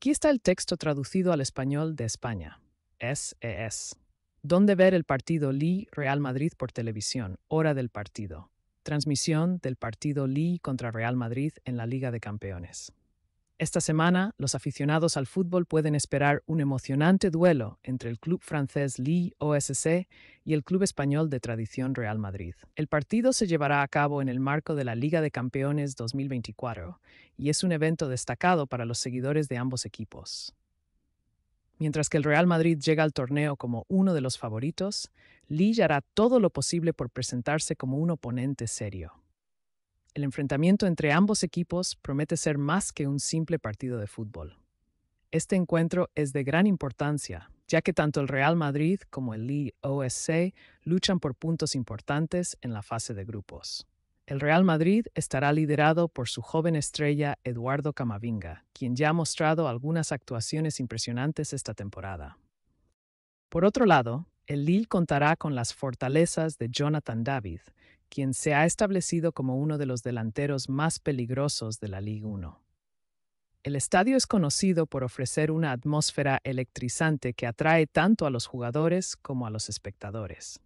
Aquí está el texto traducido al español de España, SES. E ¿Dónde ver el partido Lee Real Madrid por televisión? Hora del partido. Transmisión del partido Lee contra Real Madrid en la Liga de Campeones. Esta semana, los aficionados al fútbol pueden esperar un emocionante duelo entre el club francés Lille OSC y el club español de tradición Real Madrid. El partido se llevará a cabo en el marco de la Liga de Campeones 2024 y es un evento destacado para los seguidores de ambos equipos. Mientras que el Real Madrid llega al torneo como uno de los favoritos, Lille hará todo lo posible por presentarse como un oponente serio el enfrentamiento entre ambos equipos promete ser más que un simple partido de fútbol. Este encuentro es de gran importancia, ya que tanto el Real Madrid como el Lee OSC luchan por puntos importantes en la fase de grupos. El Real Madrid estará liderado por su joven estrella Eduardo Camavinga, quien ya ha mostrado algunas actuaciones impresionantes esta temporada. Por otro lado, el Lille contará con las fortalezas de Jonathan David, quien se ha establecido como uno de los delanteros más peligrosos de la Liga 1. El estadio es conocido por ofrecer una atmósfera electrizante que atrae tanto a los jugadores como a los espectadores.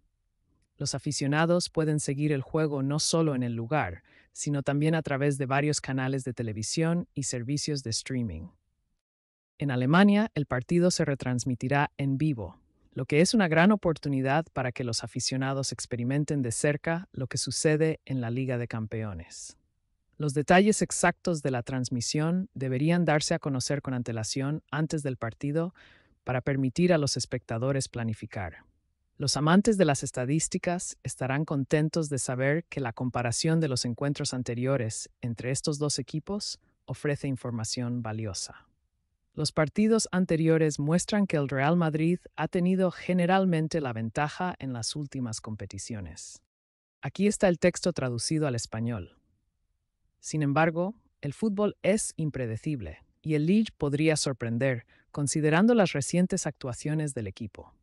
Los aficionados pueden seguir el juego no solo en el lugar, sino también a través de varios canales de televisión y servicios de streaming. En Alemania, el partido se retransmitirá en vivo, lo que es una gran oportunidad para que los aficionados experimenten de cerca lo que sucede en la Liga de Campeones. Los detalles exactos de la transmisión deberían darse a conocer con antelación antes del partido para permitir a los espectadores planificar. Los amantes de las estadísticas estarán contentos de saber que la comparación de los encuentros anteriores entre estos dos equipos ofrece información valiosa. Los partidos anteriores muestran que el Real Madrid ha tenido generalmente la ventaja en las últimas competiciones. Aquí está el texto traducido al español. Sin embargo, el fútbol es impredecible y el Lille podría sorprender, considerando las recientes actuaciones del equipo.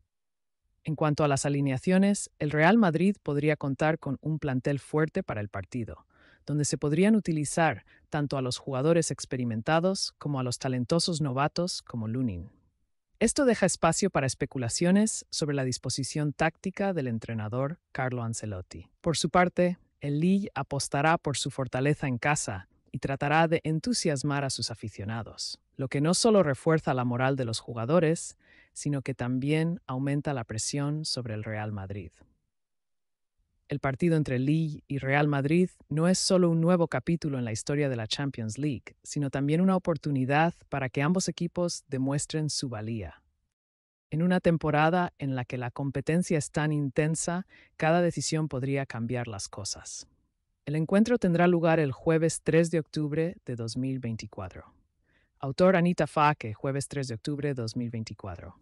En cuanto a las alineaciones, el Real Madrid podría contar con un plantel fuerte para el partido, donde se podrían utilizar tanto a los jugadores experimentados como a los talentosos novatos como Lunin. Esto deja espacio para especulaciones sobre la disposición táctica del entrenador Carlo Ancelotti. Por su parte, el Lille apostará por su fortaleza en casa y tratará de entusiasmar a sus aficionados, lo que no solo refuerza la moral de los jugadores, sino que también aumenta la presión sobre el Real Madrid el partido entre Lille y Real Madrid no es solo un nuevo capítulo en la historia de la Champions League, sino también una oportunidad para que ambos equipos demuestren su valía. En una temporada en la que la competencia es tan intensa, cada decisión podría cambiar las cosas. El encuentro tendrá lugar el jueves 3 de octubre de 2024. Autor Anita Faque, jueves 3 de octubre de 2024.